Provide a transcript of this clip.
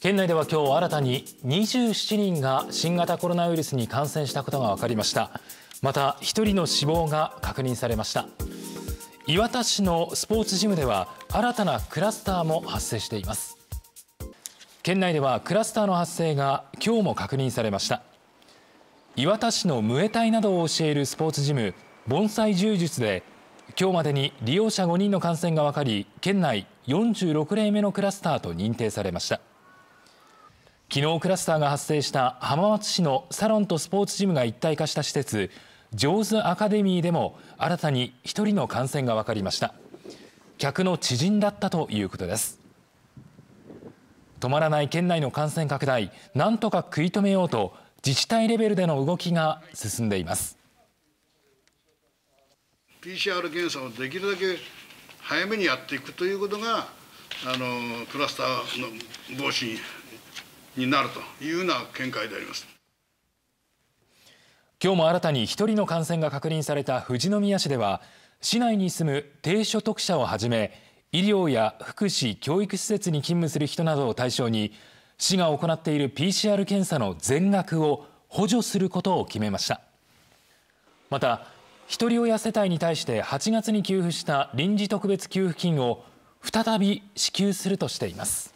県内では今日新たに27人が新型コロナウイルスに感染したことが分かりましたまた1人の死亡が確認されました磐田市のスポーツジムでは新たなクラスターも発生しています県内ではクラスターの発生が今日も確認されました磐田市のムエタイなどを教えるスポーツジム盆栽柔術で今日までに利用者5人の感染が分かり県内46例目のクラスターと認定されました昨日クラスターが発生した浜松市のサロンとスポーツジムが一体化した施設ジョーズアカデミーでも新たに一人の感染が分かりました客の知人だったということです止まらない県内の感染拡大なんとか食い止めようと自治体レベルでの動きが進んでいます PCR 検査をできるだけ早めにやっていくということがあのクラスターの防止にになるというような見解であります今日も新たに1人の感染が確認された富士宮市では市内に住む低所得者をはじめ医療や福祉教育施設に勤務する人などを対象に市が行っている PCR 検査の全額を補助することを決めましたまたひとり親世帯に対して8月に給付した臨時特別給付金を再び支給するとしています